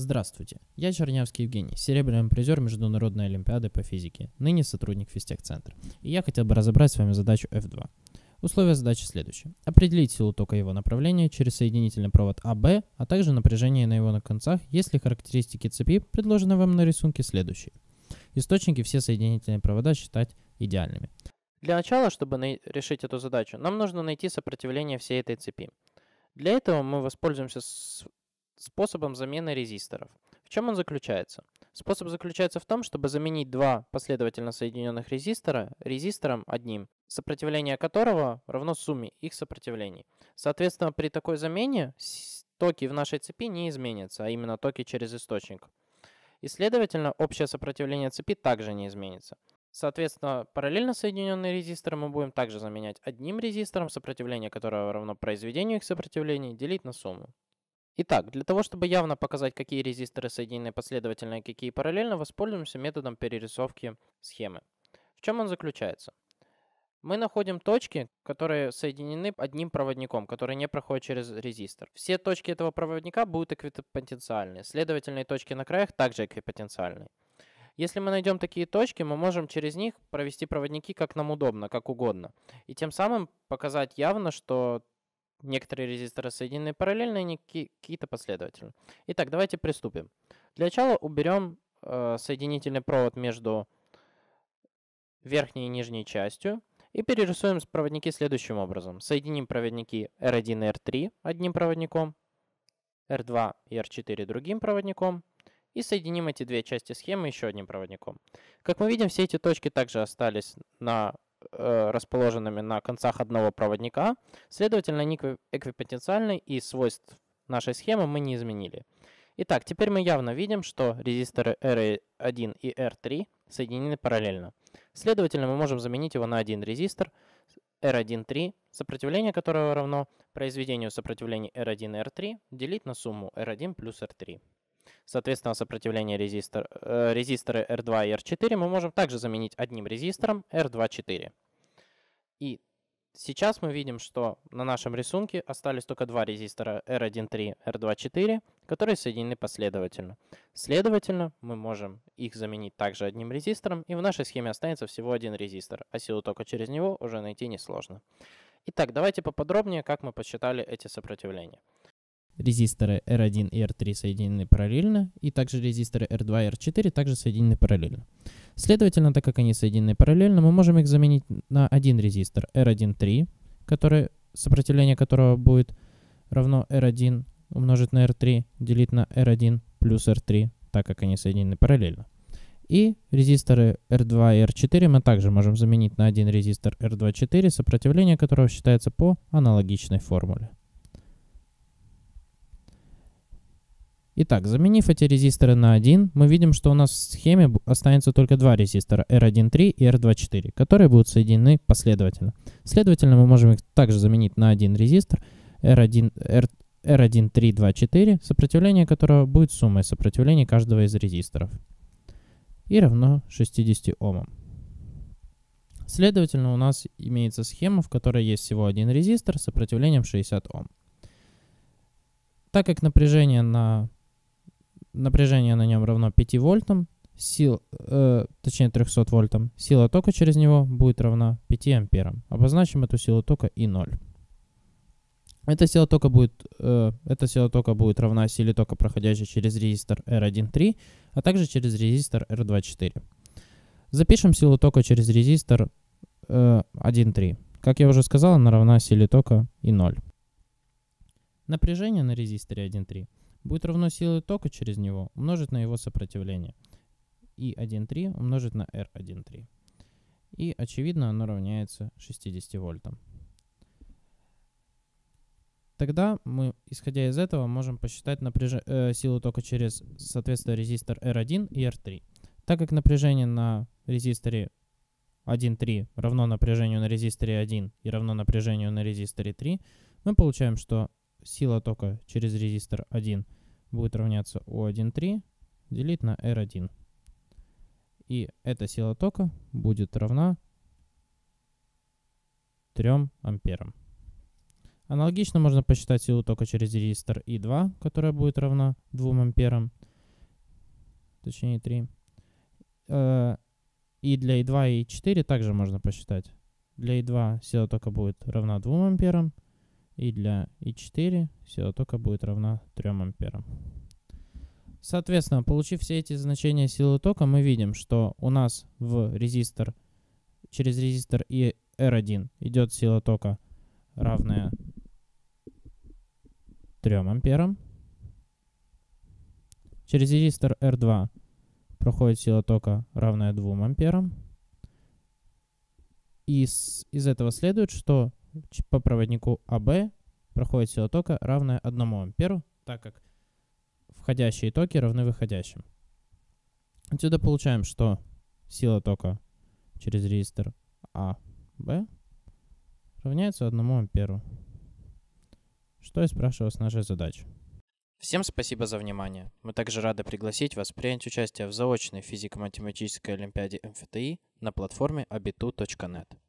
Здравствуйте, я Чернявский Евгений, серебряный призер Международной Олимпиады по физике, ныне сотрудник физтехцентра, и я хотел бы разобрать с вами задачу F2. Условия задачи следующие. Определить силу тока его направления через соединительный провод АБ, а также напряжение на его концах, если характеристики цепи, предложенные вам на рисунке, следующие. Источники все соединительные провода считать идеальными. Для начала, чтобы решить эту задачу, нам нужно найти сопротивление всей этой цепи. Для этого мы воспользуемся с способом замены резисторов. В чем он заключается? Способ заключается в том, чтобы заменить два последовательно соединенных резистора резистором одним, сопротивление которого равно сумме их сопротивлений. Соответственно, при такой замене токи в нашей цепи не изменятся, а именно токи через источник. И, следовательно, общее сопротивление цепи также не изменится. Соответственно, параллельно соединенные резисторы мы будем также заменять одним резистором, сопротивление которого равно произведению их сопротивлений, делить на сумму. Итак, для того, чтобы явно показать, какие резисторы соединены последовательно и какие параллельно, воспользуемся методом перерисовки схемы. В чем он заключается? Мы находим точки, которые соединены одним проводником, который не проходит через резистор. Все точки этого проводника будут эквипотенциальны, следовательные точки на краях также эквипотенциальны. Если мы найдем такие точки, мы можем через них провести проводники как нам удобно, как угодно. И тем самым показать явно, что Некоторые резисторы соединены параллельно, они какие-то последовательно. Итак, давайте приступим. Для начала уберем э, соединительный провод между верхней и нижней частью и перерисуем проводники следующим образом. Соединим проводники R1 и R3 одним проводником, R2 и R4 другим проводником, и соединим эти две части схемы еще одним проводником. Как мы видим, все эти точки также остались на Э, расположенными на концах одного проводника, следовательно, они э, эквипотенциальны и свойств нашей схемы мы не изменили. Итак, теперь мы явно видим, что резисторы R1 и R3 соединены параллельно. Следовательно, мы можем заменить его на один резистор R1,3, сопротивление которого равно произведению сопротивлений R1 и R3 делить на сумму R1 плюс R3 соответственно, сопротивление резистор, э, резисторы R2 и R4 мы можем также заменить одним резистором R2-4. И сейчас мы видим, что на нашем рисунке остались только два резистора R1-3, R2-4, которые соединены последовательно. Следовательно, мы можем их заменить также одним резистором, и в нашей схеме останется всего один резистор, а силу тока через него уже найти несложно. Итак, давайте поподробнее, как мы посчитали эти сопротивления резисторы R1 и R3 соединены параллельно, и также резисторы R2 и R4 также соединены параллельно. Следовательно, так как они соединены параллельно, мы можем их заменить на один резистор r 13 3 который, сопротивление которого будет равно R1 умножить на R3, делить на R1 плюс R3, так как они соединены параллельно. И резисторы R2 и R4 мы также можем заменить на один резистор r 24 сопротивление которого считается по аналогичной формуле. Итак, заменив эти резисторы на 1, мы видим, что у нас в схеме останется только два резистора R1.3 и R2.4, которые будут соединены последовательно. Следовательно, мы можем их также заменить на один резистор R1, R, R1.3.2.4, сопротивление которого будет суммой сопротивления каждого из резисторов и равно 60 Ом. Следовательно, у нас имеется схема, в которой есть всего один резистор с сопротивлением 60 Ом. Так как напряжение на напряжение на нем равно 5 вольтам, сил, э, точнее 300 вольтам, сила тока через него будет равна 5 амперам. Обозначим эту силу тока и 0. Эта сила тока будет, э, эта сила тока будет равна силе тока, проходящей через резистор R1.3, а также через резистор R2.4. Запишем силу тока через резистор э, 1.3. Как я уже сказал, она равна силе тока и 0. Напряжение на резисторе 1.3 будет равно силе тока через него умножить на его сопротивление. И 1,3 умножить на R1,3. И, очевидно, оно равняется 60 вольтам. Тогда мы, исходя из этого, можем посчитать напряж... э, силу тока через, соответственно, резистор R1 и R3. Так как напряжение на резисторе 1,3 равно напряжению на резисторе 1 и равно напряжению на резисторе 3, мы получаем, что сила тока через резистор 1 будет равняться u 13 делить на R1. И эта сила тока будет равна 3 амперам. Аналогично можно посчитать силу тока через резистор i 2 которая будет равна 2 амперам, точнее 3. Э, и для И2 i 2 и i 4 также можно посчитать. Для i 2 сила тока будет равна 2 амперам, и для И4 сила тока будет равна 3 амперам. Соответственно, получив все эти значения силы тока, мы видим, что у нас в резистор, через резистор и R1 идет сила тока равная 3 амперам. Через резистор R2 проходит сила тока равная 2 амперам. И с, из этого следует, что по проводнику АБ проходит сила тока, равная 1 амперу, так как входящие токи равны выходящим. Отсюда получаем, что сила тока через резистор АБ равняется 1 амперу, что и спрашивалось нашей задачи. Всем спасибо за внимание. Мы также рады пригласить вас принять участие в заочной физико-математической олимпиаде МФТИ на платформе abitu.net.